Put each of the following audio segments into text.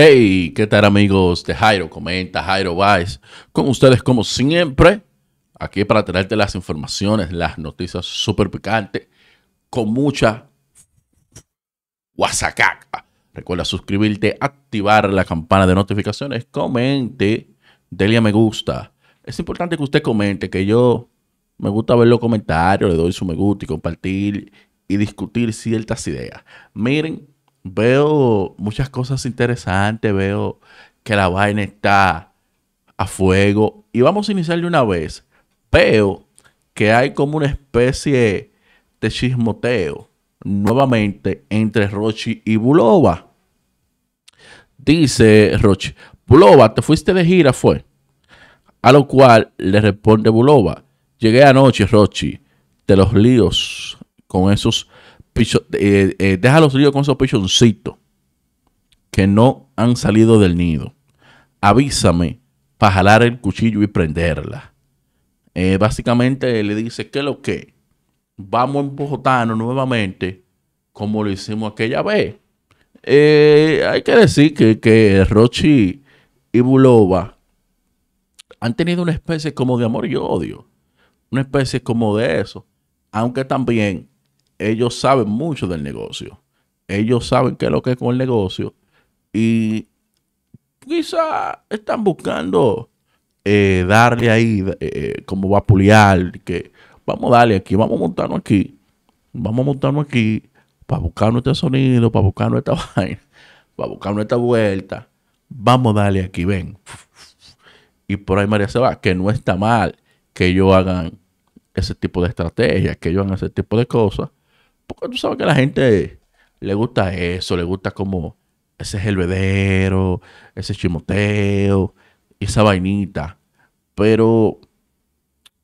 Hey, ¿qué tal amigos de Jairo? Comenta Jairo Vice Con ustedes como siempre, aquí para traerte las informaciones, las noticias súper picantes, con mucha guasacaca. Recuerda suscribirte, activar la campana de notificaciones, comente, delia me gusta. Es importante que usted comente, que yo me gusta ver los comentarios, le doy su me gusta y compartir y discutir ciertas ideas. Miren, veo muchas cosas interesantes, veo que la vaina está a fuego. Y vamos a iniciar de una vez. Veo que hay como una especie de chismoteo nuevamente entre Rochi y Bulova. Dice Rochi, Bulova, ¿te fuiste de gira? Fue. A lo cual le responde Bulova, llegué anoche, Rochi, de los líos con esos deja los ríos con esos pichoncitos que no han salido del nido. Avísame para jalar el cuchillo y prenderla. Eh, básicamente le dice, que lo que? Vamos a Bogotano nuevamente, como lo hicimos aquella vez. Eh, hay que decir que, Rochi y Bulova han tenido una especie como de amor y odio. Una especie como de eso. Aunque también ellos saben mucho del negocio. Ellos saben qué es lo que es con el negocio. Y quizá están buscando eh, darle ahí eh, eh, como vapulear, que vamos a darle aquí, vamos a montarnos aquí, vamos a montarnos aquí para buscar nuestro sonido, para buscar nuestra vaina, para buscar nuestra vuelta. Vamos a darle aquí, ven. Y por ahí María se va, que no está mal que ellos hagan ese tipo de estrategias, que ellos hagan ese tipo de cosas, porque tú sabes que a la gente le gusta eso, le gusta como ese helvedero, ese chimoteo, y esa vainita. Pero,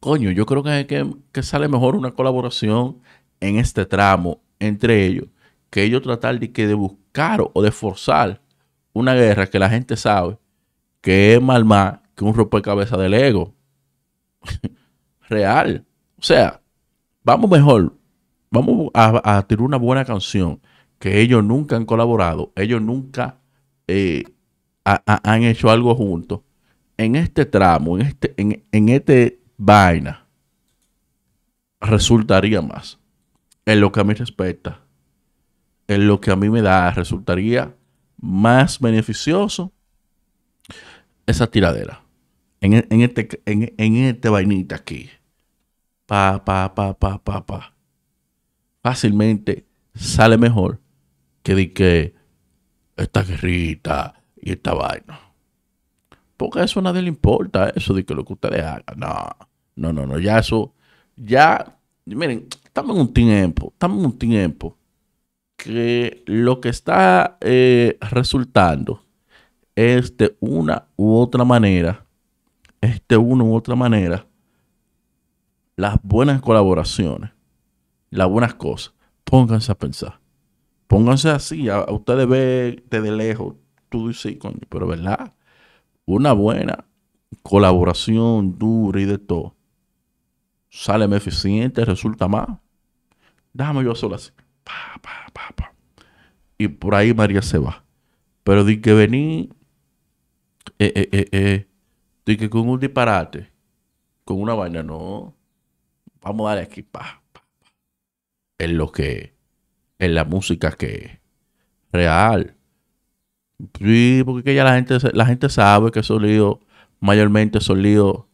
coño, yo creo que, que, sale mejor una colaboración en este tramo entre ellos que ellos tratar de, que de buscar o de forzar una guerra que la gente sabe que es mal más que un rompecabezas del ego. Real. O sea, vamos mejor vamos a, a, tirar una buena canción que ellos nunca han colaborado, ellos nunca eh, han hecho algo juntos. En este tramo, en este, en, este vaina, resultaría más. En lo que a mí respecta, en lo que a mí me da, resultaría más beneficioso esa tiradera. En, en este, en, en, este vainita aquí. Pa, pa, pa, pa, pa, pa fácilmente sale mejor que de que esta guerrita y esta vaina. Porque eso a nadie le importa, eso de que lo que ustedes hagan. No, no, no, no, ya eso, ya, miren, estamos en un tiempo, estamos en un tiempo que lo que está eh, resultando es de una u otra manera, este de una u otra manera, las buenas colaboraciones las buenas cosas. Pónganse a pensar. Pónganse así. A, ustedes ven desde lejos. Tú dices, sí, pero ¿verdad? Una buena colaboración dura y de todo. Sale más eficiente, resulta más. Déjame yo solo así. y por ahí María se va. Pero di que vení, eh, eh, eh, eh, di que con un disparate, con una vaina, no. Vamos a darle aquí, pa en lo que, en la música que real. Sí, porque ya la gente, la gente sabe que son líos, mayormente son líos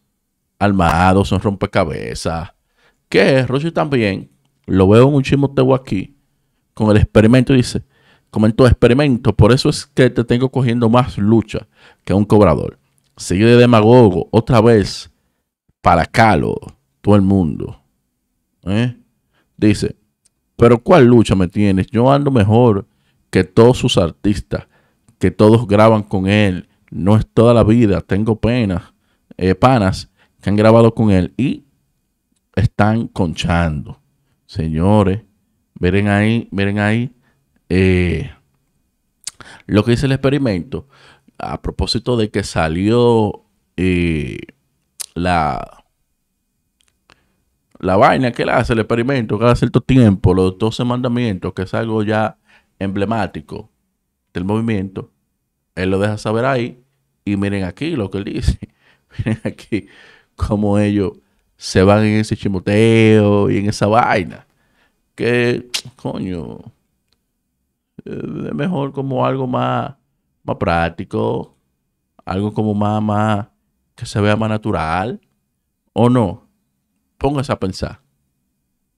armados, son rompecabezas. Que rossi también, lo veo en un chimoteo aquí, con el experimento, dice, comentó experimento, por eso es que te tengo cogiendo más lucha que un cobrador. Sigue de demagogo, otra vez, para calo, todo el mundo. ¿eh? Dice, pero ¿cuál lucha me tienes? Yo ando mejor que todos sus artistas, que todos graban con él. No es toda la vida, tengo penas, eh, panas que han grabado con él y están conchando. Señores, miren ahí, miren ahí eh, lo que dice el experimento. A propósito de que salió eh, la la vaina que él hace, el experimento cada cierto tiempo, los 12 mandamientos, que es algo ya emblemático del movimiento, él lo deja saber ahí y miren aquí lo que él dice. miren aquí cómo ellos se van en ese chimoteo y en esa vaina. Que, coño, es mejor como algo más, más práctico, algo como más, más, que se vea más natural, ¿o no? póngase a pensar.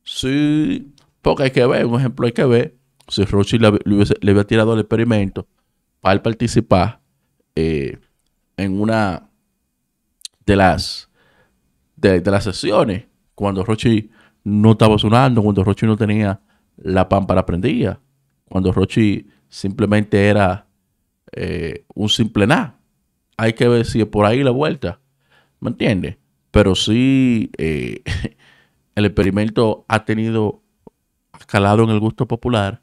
Sí, porque hay que ver, un ejemplo hay que ver, si Rochi le, le, tirado el experimento para participar eh, en una de las, de, las sesiones, cuando Rochi no estaba sonando, cuando Rochi no tenía la pámpara prendida, cuando Rochi simplemente era eh, un simple nada. Hay que ver si es por ahí la vuelta. ¿Me entiendes? pero sí eh, el experimento ha tenido escalado en el gusto popular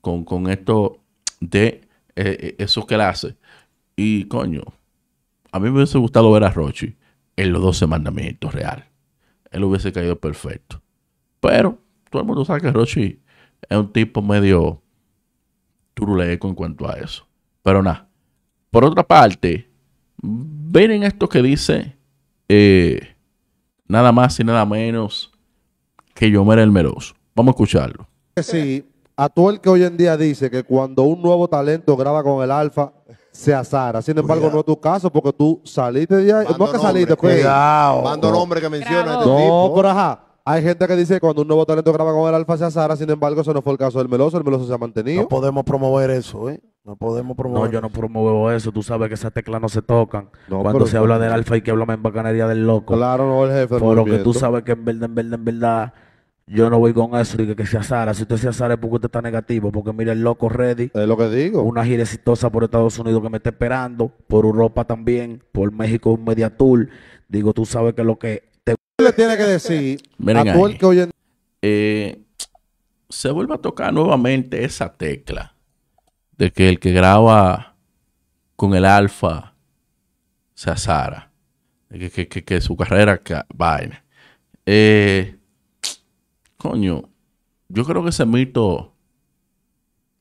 con, esto de eh, eh, esos clases. Y coño, a mí me hubiese gustado ver a Rochi en los 12 mandamientos real. Él hubiese caído perfecto. Pero todo el mundo sabe que Rochi es un tipo medio turuleco en cuanto a eso. Pero nada. Por otra parte, ven en esto que dice eh, nada más y nada menos que Yomera el Meloso. Vamos a escucharlo. Sí, a todo el que hoy en día dice que cuando un nuevo talento graba con el Alfa, se azara. Sin embargo, no es tu caso porque tú saliste de ahí. no que saliste, pues. Cuidado. Mando el hombre que menciona este tipo. No, pero ajá. Hay gente que dice que cuando un nuevo talento graba con el Alfa se azara. Sin embargo, eso no fue el caso del Meloso. El Meloso se ha mantenido. No podemos promover eso, ¿eh? No podemos promover. No, yo no promuevo eso. Tú sabes que esas teclas no se tocan. Cuando se habla pues, del alfa y que hablamos en bacanería del loco. Claro, no, el jefe. Por lo que tú sabes que en verdad, en verdad, en verdad, yo no voy con eso. Y que, se asara Si usted se Sara, es porque usted está negativo. Porque mira, el loco ready. Es lo que digo. Una gira exitosa por Estados Unidos que me está esperando. Por Europa también. Por México, un media tour. Digo, tú sabes que lo que te. le tiene que decir a eh, se vuelve a tocar nuevamente esa tecla de que el que graba con el alfa se Sara Que, que, su carrera vaina. Eh, coño, yo creo que ese mito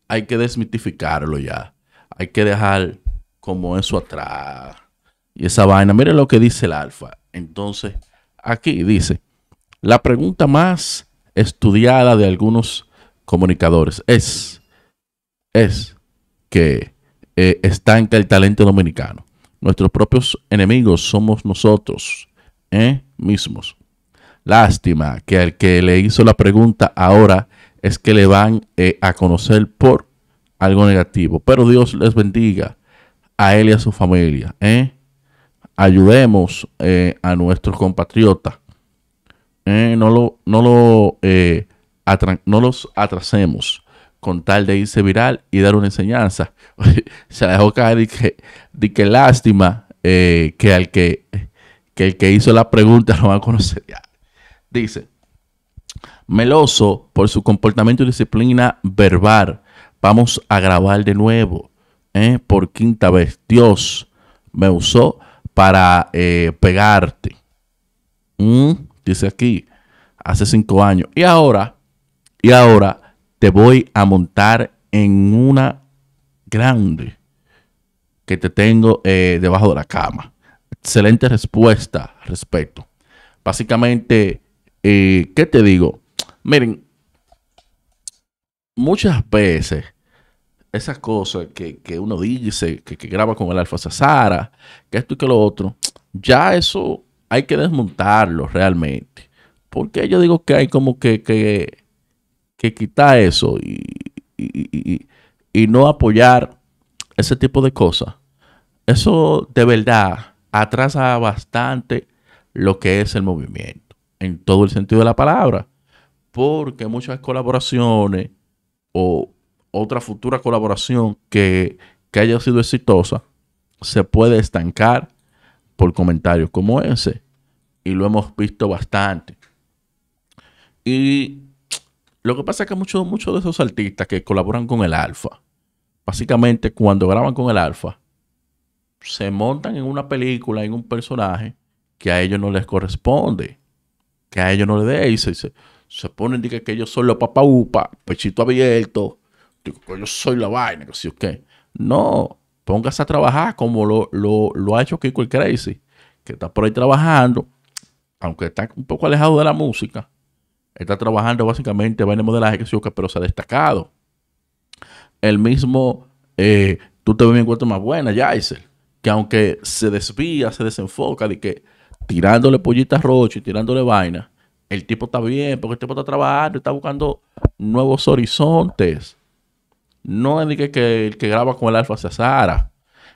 hay que desmitificarlo ya. Hay que dejar como eso atrás. Y esa vaina. Mire lo que dice el alfa. Entonces, aquí dice, la pregunta más estudiada de algunos comunicadores es, es, que eh, estanca el talento dominicano. Nuestros propios enemigos somos nosotros ¿eh? mismos. Lástima que al que le hizo la pregunta ahora es que le van eh, a conocer por algo negativo. Pero Dios les bendiga a él y a su familia. ¿eh? Ayudemos a nuestros compatriotas. No, lo, no, lo, no los atrasemos con tal de irse viral y dar una enseñanza. Se dejó caer y que, lástima eh, que, al que, el que hizo la pregunta no va a conocer. ya Dice, Meloso, por su comportamiento y disciplina verbal, vamos a grabar de nuevo. ¿eh? Por quinta vez, Dios me usó para eh, pegarte. ¿Mm? Dice aquí, hace cinco años. Y ahora, y ahora te voy a montar en una grande que te tengo eh, debajo de la cama. Excelente respuesta al respecto. Básicamente, eh, ¿qué te digo? Miren, muchas veces esas cosas que, uno dice, que, graba con el Alfa Sara, que esto y que lo otro, ya eso hay que desmontarlo realmente. Porque yo digo que hay como que que quita eso y, no apoyar ese tipo de cosas, eso de verdad atrasa bastante lo que es el movimiento, en todo el sentido de la palabra, porque muchas colaboraciones o otra futura colaboración que, que haya sido exitosa se puede estancar por comentarios como ese, y lo hemos visto bastante. Y lo que pasa es que muchos, de esos artistas que colaboran con el Alfa, básicamente cuando graban con el Alfa, se montan en una película, en un personaje que a ellos no les corresponde, que a ellos no les dé, y se, se, ponen que, que ellos son los papaupa, pechito abierto, yo soy la vaina, que si o qué. No, póngase a trabajar como lo, lo, lo ha hecho Kiko el Crazy, que está por ahí trabajando, aunque está un poco alejado de la música Está trabajando básicamente en el modelaje que se pero se ha destacado. El mismo, eh, tú te ves en encuentro más buena, Yaisel, que aunque se desvía, se desenfoca de que tirándole pollitas rocho y tirándole vaina, el tipo está bien, porque el tipo está trabajando, está buscando nuevos horizontes. No es ni que, el que graba con el alfa se Sara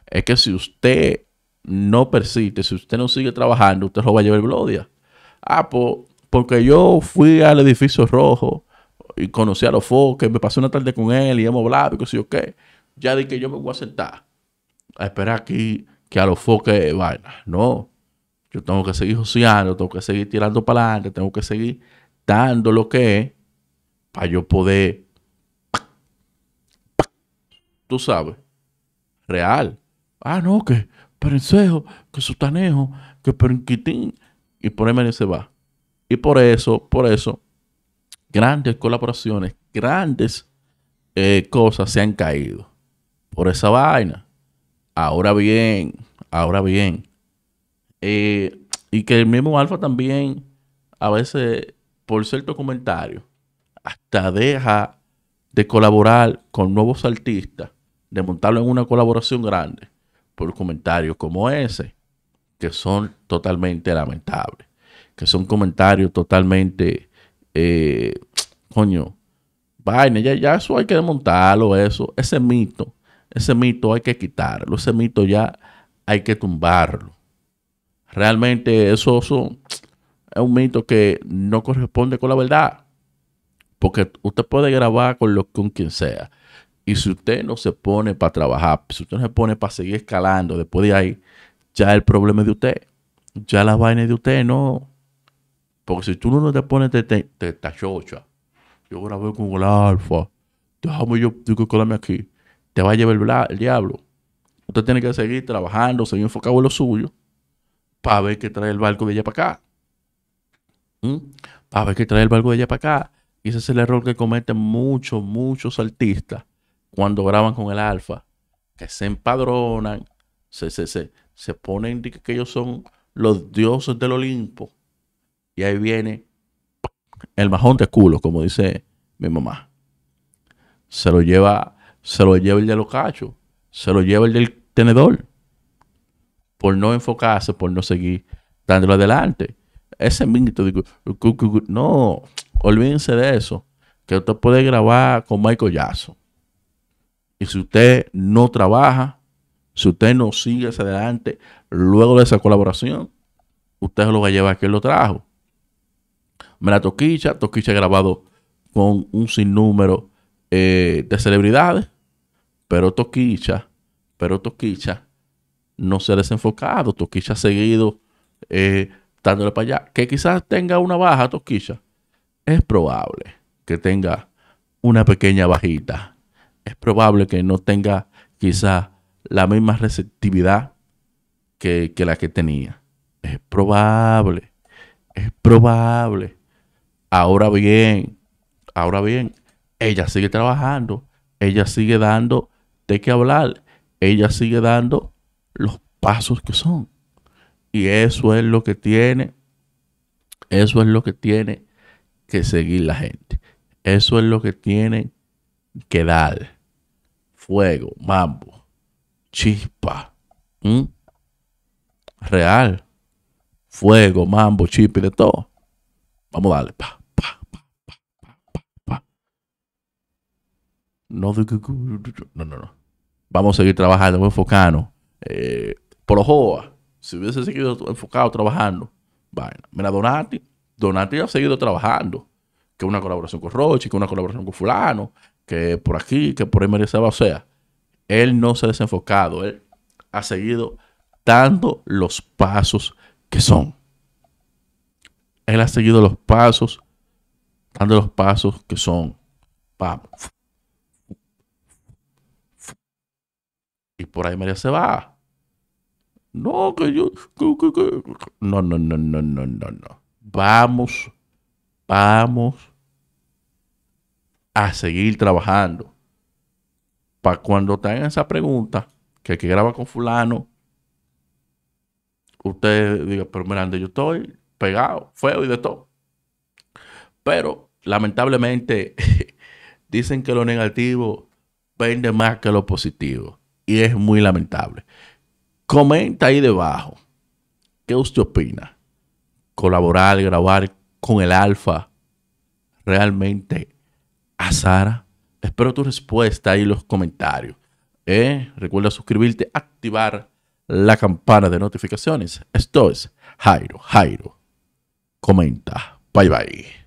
Es que si usted no persiste, si usted no sigue trabajando, usted lo va a llevar gloria Ah, pues porque yo fui al edificio rojo y conocí a los foques, me pasé una tarde con él y hemos hablado y qué sé yo qué. Ya di que yo me voy a sentar a esperar aquí que a los foques vaya, No, yo tengo que seguir joseando, tengo que seguir tirando para adelante, tengo que seguir dando lo que es para yo poder, tú sabes, real. Ah, no, que perencejo, que sutanejo, que perenquitín. Y por ahí se va. Y por eso, por eso, grandes colaboraciones, grandes eh, cosas se han caído por esa vaina. Ahora bien, ahora bien. Eh, y que el mismo Alfa también, a veces, por ser comentario, hasta deja de colaborar con nuevos artistas, de montarlo en una colaboración grande, por comentarios como ese, que son totalmente lamentables que son comentarios totalmente, eh, coño, vaina, ya, eso hay que desmontarlo, eso, ese mito, ese mito hay que quitarlo, ese mito ya hay que tumbarlo. Realmente eso es un mito que no corresponde con la verdad. Porque usted puede grabar con, lo, con quien sea. Y si usted no se pone para trabajar, si usted no se pone para seguir escalando después de ahí, ya el problema es de usted. Ya la vaina es de usted, no. Porque si tú no te pones te, te, yo grabé con el alfa, déjame yo, digo, aquí, te va a llevar el, diablo. Usted tiene que seguir trabajando, seguir enfocado en lo suyo, para ver que trae el barco de allá para acá. ¿Mm? Para ver que trae el barco de allá para acá. Y ese es el error que cometen muchos, muchos artistas cuando graban con el alfa, que se empadronan, se, se, se, se ponen que ellos son los dioses del Olimpo y ahí viene el majón de culo, como dice mi mamá. Se lo lleva, se lo lleva el de los cachos, se lo lleva el del tenedor. Por no enfocarse, por no seguir dándolo adelante. Ese mismo no, olvídense de eso. Que usted puede grabar con Michael yazo Y si usted no trabaja, si usted no sigue hacia adelante, luego de esa colaboración, usted lo va a llevar que él lo trajo. Mira Toquicha, Toquicha ha grabado con un sinnúmero eh, de celebridades, pero Toquicha, pero Toquicha no se ha desenfocado, Toquicha ha seguido eh, dándole para allá. Que quizás tenga una baja Toquicha, es probable que tenga una pequeña bajita, es probable que no tenga quizás la misma receptividad que, que la que tenía, es probable es probable. Ahora bien, ahora bien, ella sigue trabajando, ella sigue dando de qué hablar, ella sigue dando los pasos que son. Y eso es lo que tiene, eso es lo que tiene que seguir la gente. Eso es lo que tiene que dar. Fuego, mambo, chispa. Real fuego, mambo, chip y de todo. Vamos a darle. no, no, no, Vamos a seguir trabajando, vamos a enfocarnos. lo eh, Projoa, si hubiese seguido enfocado trabajando, vaina. Mira, Donati, Donati ha seguido trabajando. Que una colaboración con Roche, que una colaboración con Fulano, que por aquí, que por ahí mereceba. O sea, él no se ha desenfocado, él ha seguido dando los pasos que son. Él ha seguido los pasos, dando los pasos que son. Vamos. Y por ahí María se va. No, que yo. Que, que, No, no, no, no, no, no, no. Vamos, vamos a seguir trabajando. Para cuando te esa pregunta, que aquí que graba con fulano Ustedes diga, pero mirando yo estoy pegado, feo y de todo. Pero lamentablemente dicen que lo negativo vende más que lo positivo. Y es muy lamentable. Comenta ahí debajo. ¿Qué usted opina? ¿Colaborar, grabar con el alfa realmente a Sara? Espero tu respuesta y los comentarios. Eh, recuerda suscribirte, activar la campana de notificaciones. Esto es Jairo, Jairo. Comenta. Bye bye.